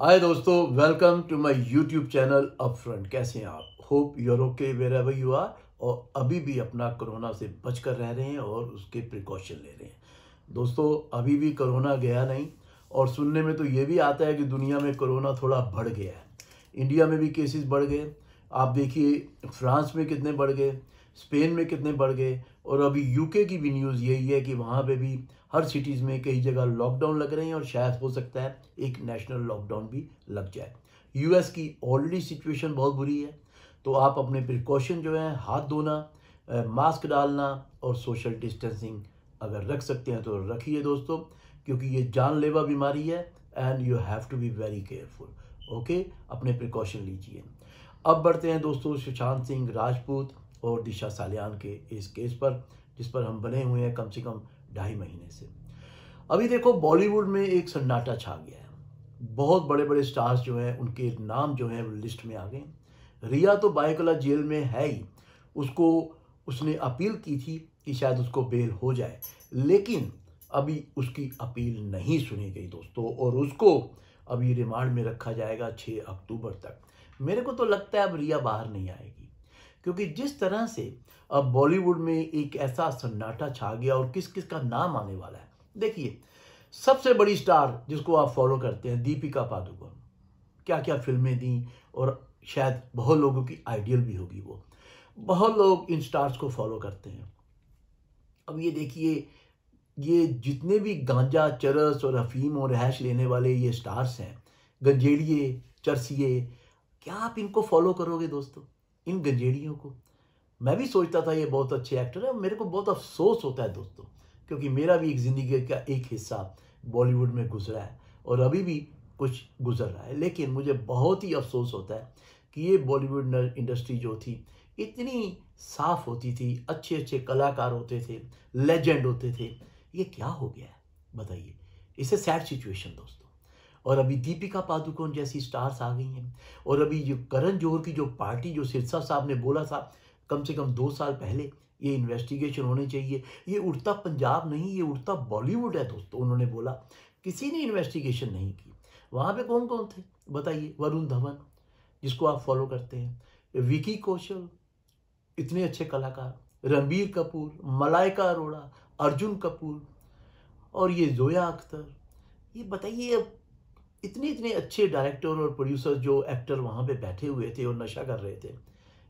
हाय दोस्तों welcome to my YouTube channel upfront कैसे हैं आप hope you're okay wherever you are और अभी भी अपना कोरोना से बच कर रह रहे हैं और उसके प्रिकॉशन ले रहे हैं दोस्तों अभी भी कोरोना गया नहीं और सुनने में तो ये भी आता है कि दुनिया में कोरोना थोड़ा बढ़ गया है इंडिया में भी केसेस बढ़ गए आप देखिए फ्रांस में कितने बढ़ गए स्पेन में कितने बढ़ गए और अभी यूके की भी न्यूज़ यही है कि वहाँ पे भी हर सिटीज़ में कई जगह लॉकडाउन लग रहे हैं और शायद हो सकता है एक नेशनल लॉकडाउन भी लग जाए यूएस की ऑलरेडी सिचुएशन बहुत बुरी है तो आप अपने प्रिकॉशन जो है हाथ धोना मास्क डालना और सोशल डिस्टेंसिंग अगर रख सकते हैं तो रखिए दोस्तों क्योंकि ये जानलेवा बीमारी है and you have to be very careful okay अपने प्रिकॉशन लीजिए अब बढ़ते हैं दोस्तों सुशांत सिंह राजपूत और दिशा सालियान के इस केस पर जिस पर हम बने हुए हैं कम से कम ढाई महीने से अभी देखो बॉलीवुड में एक सन्नाटा छा गया है बहुत बड़े बड़े स्टार्स जो हैं उनके नाम जो हैं लिस्ट में आ गए रिया तो बायकला जेल में है ही उसको उसने अपील की थी कि शायद उसको बेल हो जाए लेकिन अभी उसकी अपील नहीं सुनी गई दोस्तों और उसको अभी रिमांड में रखा जाएगा 6 अक्टूबर तक मेरे को तो लगता है अब रिया बाहर नहीं आएगी क्योंकि जिस तरह से अब बॉलीवुड में एक ऐसा सन्नाटा छा गया और किस किस का नाम आने वाला है देखिए सबसे बड़ी स्टार जिसको आप फॉलो करते हैं दीपिका पादुकोण क्या क्या फिल्में दी और शायद बहुत लोगों की आइडियल भी होगी वो बहुत लोग इन स्टार्स को फॉलो करते हैं अब ये देखिए ये जितने भी गांजा चरस और अफीम और रहश लेने वाले ये स्टार्स हैं गंजेड़िए चरसिए क्या आप इनको फॉलो करोगे दोस्तों इन गंजेड़ियों को मैं भी सोचता था ये बहुत अच्छे एक्टर है मेरे को बहुत अफसोस होता है दोस्तों क्योंकि मेरा भी एक ज़िंदगी का एक हिस्सा बॉलीवुड में गुजरा है और अभी भी कुछ गुजर रहा है लेकिन मुझे बहुत ही अफसोस होता है कि ये बॉलीवुड इंडस्ट्री जो थी इतनी साफ होती थी अच्छे अच्छे कलाकार होते थे लेजेंड होते थे ये क्या हो गया है बताइए इसे सैड सिचुएशन दोस्तों और अभी दीपिका पादुकोण जैसी स्टार्स आ गई हैं और अभी जो करण जोहर की जो पार्टी जो सिरसा साहब ने बोला था कम से कम दो साल पहले ये इन्वेस्टिगेशन होने चाहिए ये उड़ता पंजाब नहीं ये उड़ता बॉलीवुड है दोस्तों उन्होंने बोला किसी ने इन्वेस्टिगेशन नहीं की वहाँ पे कौन कौन थे बताइए वरुण धवन जिसको आप फॉलो करते हैं विकी कौशल इतने अच्छे कलाकार रणबीर कपूर मलाइका अरोड़ा अर्जुन कपूर और ये जोया अख्तर ये बताइए इतने इतने अच्छे डायरेक्टर और प्रोड्यूसर जो एक्टर वहाँ पे बैठे हुए थे और नशा कर रहे थे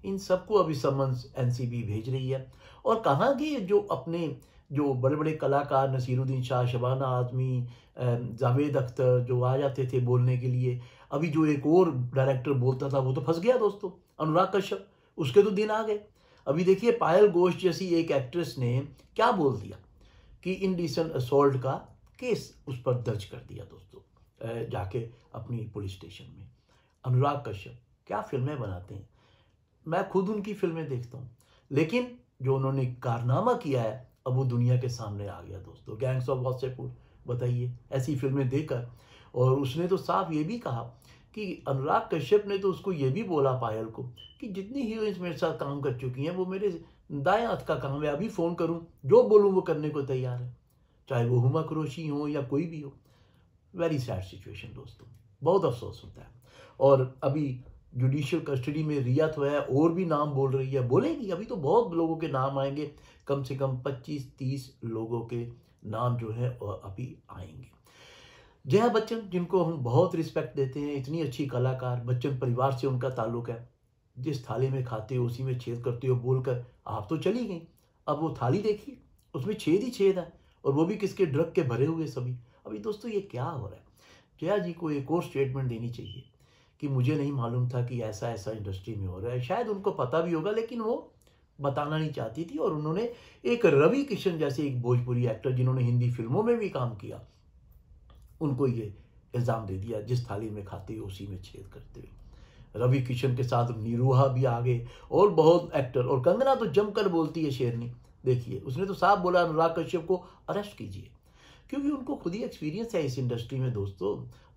इन सबको अभी समन्स एनसीबी भेज रही है और कहाँ के जो अपने जो बड़े बड़े कलाकार नसीरुद्दीन शाह शबाना आजमी जावेद अख्तर जो आ जाते थे बोलने के लिए अभी जो एक और डायरेक्टर बोलता था वो तो फंस गया दोस्तों अनुराग कश्यप उसके तो दिन आ गए अभी देखिए पायल घोष जैसी एक एक्ट्रेस ने क्या बोल दिया कि इनडिसेंट असोल्ट का केस उस पर दर्ज कर दिया दोस्तों जाके अपनी पुलिस स्टेशन में अनुराग कश्यप क्या फिल्में बनाते हैं मैं खुद उनकी फिल्में देखता हूँ लेकिन जो उन्होंने कारनामा किया है अब वो दुनिया के सामने आ गया दोस्तों गैंग्स ऑफ वॉसेपुर बताइए ऐसी फिल्में देखकर और उसने तो साफ ये भी कहा कि अनुराग कश्यप ने तो उसको ये भी बोला पायल को कि जितनी हीरोइंस मेरे साथ काम कर चुकी हैं वो मेरे दाएं हाथ का काम है अभी फ़ोन करूं जो बोलूं वो करने को तैयार है चाहे वो हुमा क्रोशी हो या कोई भी हो वेरी सैड सिचुएशन दोस्तों बहुत अफसोस होता है और अभी जुडिशियल कस्टडी में रिया तो है और भी नाम बोल रही है बोलेगी अभी तो बहुत लोगों के नाम आएंगे कम से कम 25-30 लोगों के नाम जो है अभी आएंगे जया बच्चन जिनको हम बहुत रिस्पेक्ट देते हैं इतनी अच्छी कलाकार बच्चन परिवार से उनका ताल्लुक है जिस थाली में खाते हो उसी में छेद करते हो बोलकर आप तो चली गई अब वो थाली देखिए उसमें छेद ही छेद है और वो भी किसके ड्रग के भरे हुए सभी अभी दोस्तों ये क्या हो रहा है जया जी को एक और स्टेटमेंट देनी चाहिए कि मुझे नहीं मालूम था कि ऐसा ऐसा इंडस्ट्री में हो रहा है शायद उनको पता भी होगा लेकिन वो बताना नहीं चाहती थी और उन्होंने एक रवि किशन जैसे एक भोजपुरी एक्टर जिन्होंने हिंदी फिल्मों में भी काम किया उनको ये इल्ज़ाम दे दिया जिस थाली में खाते हो उसी में छेद करते हो रवि किशन के साथ निरूहा भी आ गए और बहुत एक्टर और कंगना तो जमकर बोलती है शेरनी देखिए उसने तो साफ बोला अनुराग कश्यप को अरेस्ट कीजिए क्योंकि उनको खुद ही एक्सपीरियंस है इस इंडस्ट्री में दोस्तों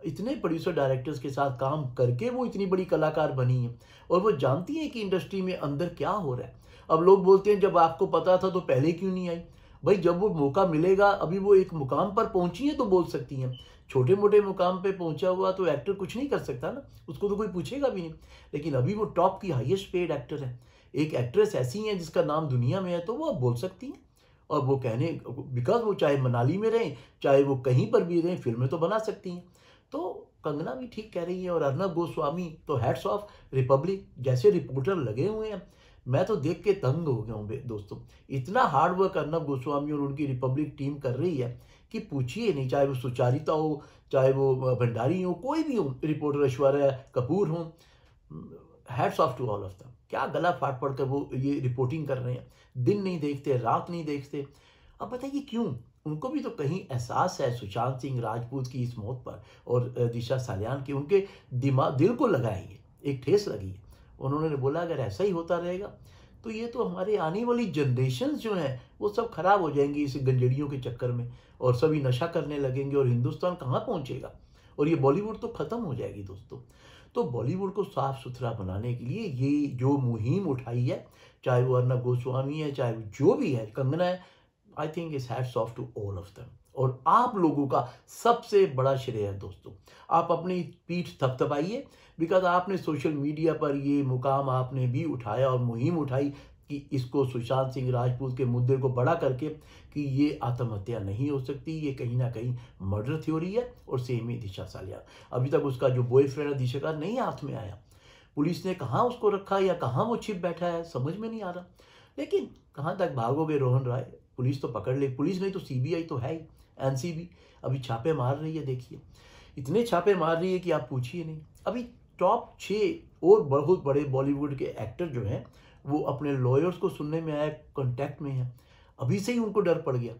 इतने प्रोड्यूसर डायरेक्टर्स के साथ काम करके वो इतनी बड़ी कलाकार बनी है और वो जानती हैं कि इंडस्ट्री में अंदर क्या हो रहा है अब लोग बोलते हैं जब आपको पता था तो पहले क्यों नहीं आई भाई जब वो मौका मिलेगा अभी वो एक मुकाम पर पहुंची है तो बोल सकती हैं छोटे मोटे मुकाम पे पहुंचा हुआ तो एक्टर कुछ नहीं कर सकता ना उसको तो कोई पूछेगा भी नहीं लेकिन अभी वो टॉप की हाईएस्ट पेड एक्टर है एक एक्ट्रेस ऐसी हैं जिसका नाम दुनिया में है तो वो बोल सकती हैं और वो कहने बिकॉज वो चाहे मनाली में रहें चाहे वो कहीं पर भी रहें फिल्में तो बना सकती हैं तो कंगना भी ठीक कह रही है और अर्नब गोस्वामी तो हेड्स ऑफ रिपब्लिक जैसे रिपोर्टर लगे हुए हैं मैं तो देख के तंग हो गया हूँ दोस्तों इतना हार्ड वर्क अर्नब गोस्वामी और उनकी रिपब्लिक टीम कर रही है कि पूछिए नहीं चाहे वो सुचारिता हो चाहे वो भंडारी हो कोई भी हो रिपोर्टर ऐश्वर्या कपूर हो hats off to all of them क्या गला फाट कर वो ये रिपोर्टिंग कर रहे हैं दिन नहीं देखते रात नहीं देखते अब बताइए क्यों उनको भी तो कहीं एहसास है सुशांत सिंह राजपूत की इस मौत पर और दिशा सालियान की उनके दिमाग दिल को लगाई है एक ठेस लगी है उन्होंने बोला अगर ऐसा ही होता रहेगा तो ये तो हमारे आने वाली जनरेशन जो हैं वो सब खराब हो जाएंगी इस गंजड़ियों के चक्कर में और सभी नशा करने लगेंगे और हिंदुस्तान कहाँ पहुँचेगा और ये बॉलीवुड तो ख़त्म हो जाएगी दोस्तों तो बॉलीवुड को साफ सुथरा बनाने के लिए ये जो मुहिम उठाई है चाहे वो अर्नब गोस्वामी है चाहे जो भी है कंगना है I think is hats off to all of them और आप लोगों का सबसे बड़ा श्रेय है दोस्तों आप अपनी पीठ थपथपाइए बिकॉज आपने सोशल मीडिया पर ये मुकाम आपने भी उठाया और मुहिम उठाई कि इसको सुशांत सिंह राजपूत के मुद्दे को बड़ा करके कि ये आत्महत्या नहीं हो सकती ये कहीं ना कहीं मर्डर थ्योरी है और सेम ही दिशा सालिया अभी तक उसका जो बॉयफ्रेंड है दिशा का नहीं हाथ में आया पुलिस ने कहाँ उसको रखा या कहाँ वो छिप बैठा है समझ में नहीं आ रहा लेकिन कहाँ तक भागोगे रोहन राय पुलिस तो पकड़ ले पुलिस नहीं तो सीबीआई तो है ही एनसीबी अभी छापे मार रही है देखिए इतने छापे मार रही है कि आप पूछिए नहीं अभी टॉप छः और बहुत बड़े बॉलीवुड के एक्टर जो हैं वो अपने लॉयर्स को सुनने में आया कॉन्टैक्ट में है अभी से ही उनको डर पड़ गया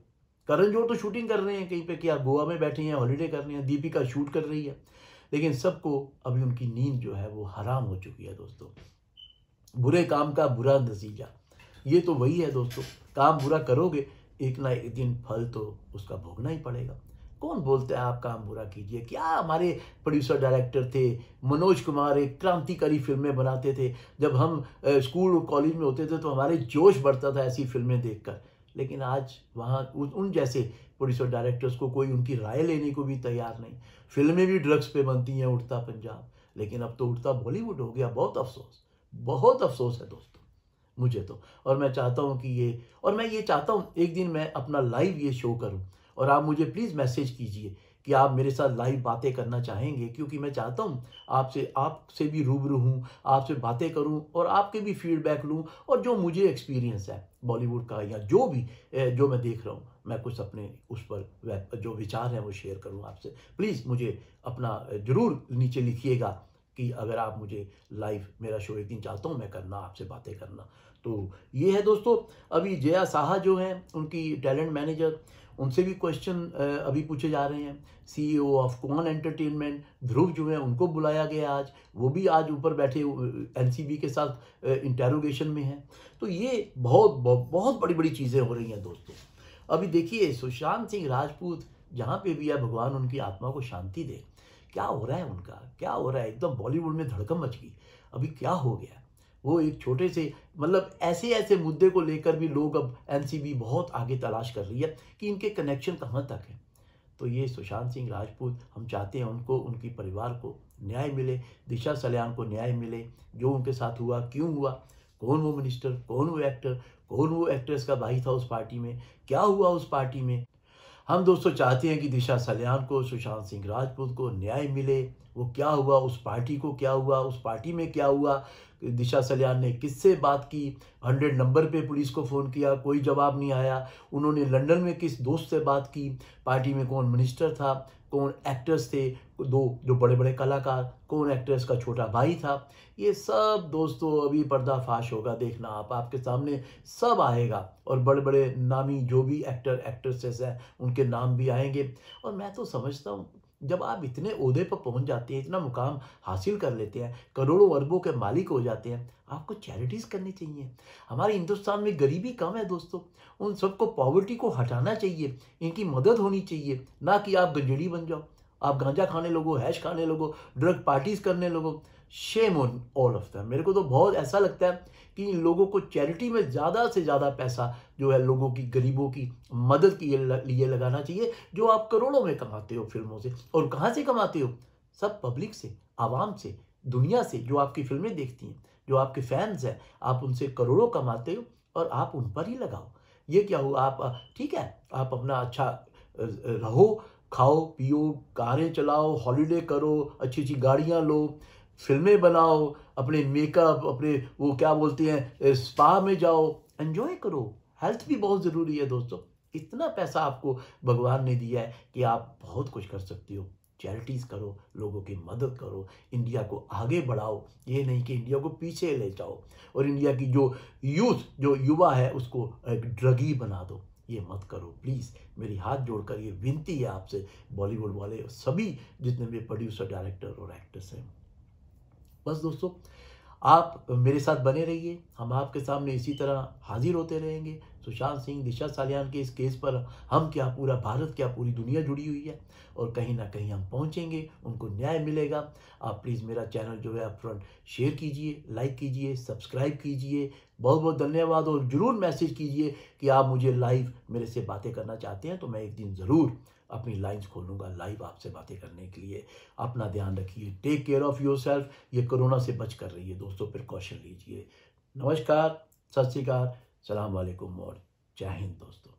करण जोर तो शूटिंग कर रहे हैं कहीं पे आप गोवा में बैठे हैं हॉलीडे कर रहे हैं दीपिका शूट कर रही है लेकिन सबको अभी उनकी नींद जो है वो हराम हो चुकी है दोस्तों बुरे काम का बुरा नतीजा ये तो वही है दोस्तों काम बुरा करोगे एक ना एक दिन फल तो उसका भोगना ही पड़ेगा कौन बोलता है आप काम बुरा कीजिए क्या हमारे प्रोड्यूसर डायरेक्टर थे मनोज कुमार एक क्रांतिकारी फिल्में बनाते थे जब हम स्कूल और कॉलेज में होते थे तो हमारे जोश बढ़ता था ऐसी फिल्में देखकर लेकिन आज वहाँ उन जैसे प्रोड्यूसर डायरेक्टर्स को कोई उनकी राय लेने को भी तैयार नहीं फिल्में भी ड्रग्स पे बनती हैं उड़ता पंजाब लेकिन अब तो उड़ता बॉलीवुड हो गया बहुत अफसोस बहुत अफसोस है दोस्तों मुझे तो और मैं चाहता हूँ कि ये और मैं ये चाहता हूँ एक दिन मैं अपना लाइव ये शो करूँ और आप मुझे प्लीज़ मैसेज कीजिए कि आप मेरे साथ लाइव बातें करना चाहेंगे क्योंकि मैं चाहता हूँ आपसे आपसे भी रूबरू हूँ आपसे बातें करूँ और आपके भी फीडबैक लूँ और जो मुझे एक्सपीरियंस है बॉलीवुड का या जो भी जो मैं देख रहा हूँ मैं कुछ अपने उस पर जो विचार है वो शेयर करूँ आपसे प्लीज़ मुझे अपना ज़रूर नीचे लिखिएगा कि अगर आप मुझे लाइव मेरा शो एक दिन चाहता हूँ मैं करना आपसे बातें करना तो ये है दोस्तों अभी जया साहा जो हैं उनकी टैलेंट मैनेजर उनसे भी क्वेश्चन अभी पूछे जा रहे हैं सीईओ ऑफ कौन एंटरटेनमेंट ध्रुव जो है उनको बुलाया गया आज वो भी आज ऊपर बैठे एनसीबी के साथ इंटेरोगेशन में है तो ये बहुत बहुत, बहुत बड़ी बड़ी चीज़ें हो रही हैं दोस्तों अभी देखिए सुशांत सिंह राजपूत जहाँ पे भी है भगवान उनकी आत्मा को शांति दे क्या हो रहा है उनका क्या हो रहा है एकदम बॉलीवुड में धड़कम मच गई अभी क्या हो गया वो एक छोटे से मतलब ऐसे ऐसे मुद्दे को लेकर भी लोग अब एनसीबी बहुत आगे तलाश कर रही है कि इनके कनेक्शन कहाँ तक है तो ये सुशांत सिंह राजपूत हम चाहते हैं उनको उनकी परिवार को न्याय मिले दिशा सल्यान को न्याय मिले जो उनके साथ हुआ क्यों हुआ कौन वो मिनिस्टर कौन वो एक्टर कौन वो एक्ट्रेस का भाई था उस पार्टी में क्या हुआ उस पार्टी में हम दोस्तों चाहते हैं कि दिशा सल्यान को सुशांत सिंह राजपूत को न्याय मिले वो क्या हुआ उस पार्टी को क्या हुआ उस पार्टी में क्या हुआ दिशा सल्यान ने किससे बात की हंड्रेड नंबर पे पुलिस को फ़ोन किया कोई जवाब नहीं आया उन्होंने लंदन में किस दोस्त से बात की पार्टी में कौन मिनिस्टर था कौन एक्टर्स थे दो जो बड़े बड़े कलाकार कौन एक्टर्स का छोटा भाई था ये सब दोस्तों अभी पर्दाफाश होगा देखना आप आपके सामने सब आएगा और बड़े बड़े नामी जो भी एक्टर एक्ट्रेसेस हैं उनके नाम भी आएंगे और मैं तो समझता हूँ जब आप इतने उहदे पर पहुंच जाते हैं इतना मुकाम हासिल कर लेते हैं करोड़ों अरबों के मालिक हो जाते हैं आपको चैरिटीज़ करनी चाहिए हमारे हिंदुस्तान में गरीबी कम है दोस्तों उन सबको पॉवर्टी को हटाना चाहिए इनकी मदद होनी चाहिए ना कि आप गंजड़ी बन जाओ आप गांजा खाने लोगों हैश खाने लोगों ड्रग पार्टीज़ करने लोगों शेम ऑन ऑल ऑफ दम मेरे को तो बहुत ऐसा लगता है कि इन लोगों को चैरिटी में ज़्यादा से ज़्यादा पैसा जो है लोगों की गरीबों की मदद के लिए लगाना चाहिए जो आप करोड़ों में कमाते हो फिल्मों से और कहाँ से कमाते हो सब पब्लिक से आवाम से दुनिया से जो आपकी फिल्में देखती हैं जो आपके फैंस हैं आप उनसे करोड़ों कमाते हो और आप उन पर ही लगाओ ये क्या हुआ आप ठीक है आप अपना अच्छा रहो खाओ पियो कारें चलाओ हॉलीडे करो अच्छी अच्छी गाड़ियाँ लो फिल्में बनाओ अपने मेकअप अपने वो क्या बोलते हैं स्पा में जाओ एंजॉय करो हेल्थ भी बहुत ज़रूरी है दोस्तों इतना पैसा आपको भगवान ने दिया है कि आप बहुत कुछ कर सकते हो चैरिटीज़ करो लोगों की मदद करो इंडिया को आगे बढ़ाओ ये नहीं कि इंडिया को पीछे ले जाओ और इंडिया की जो यूथ जो युवा है उसको एक ड्रगी बना दो ये मत करो प्लीज़ मेरी हाथ जोड़कर ये विनती है आपसे बॉलीवुड वाले सभी जितने भी प्रोड्यूसर डायरेक्टर और एक्टर्स हैं बस दोस्तों आप मेरे साथ बने रहिए हम आपके सामने इसी तरह हाजिर होते रहेंगे सुशांत सिंह दिशा सालियान के इस केस पर हम क्या पूरा भारत क्या पूरी दुनिया जुड़ी हुई है और कहीं ना कहीं हम पहुंचेंगे उनको न्याय मिलेगा आप प्लीज़ मेरा चैनल जो है आप फ्रंट शेयर कीजिए लाइक कीजिए सब्सक्राइब कीजिए बहुत बहुत धन्यवाद और ज़रूर मैसेज कीजिए कि आप मुझे लाइव मेरे से बातें करना चाहते हैं तो मैं एक दिन ज़रूर अपनी लाइन्स खोलूँगा लाइव आपसे बातें करने के लिए अपना ध्यान रखिए take care of yourself ये कोरोना से बच कर रही है दोस्तों प्रिकॉशन लीजिए नमस्कार सत श्रीकाल सलाम वालेकुम और जय हिंद दोस्तों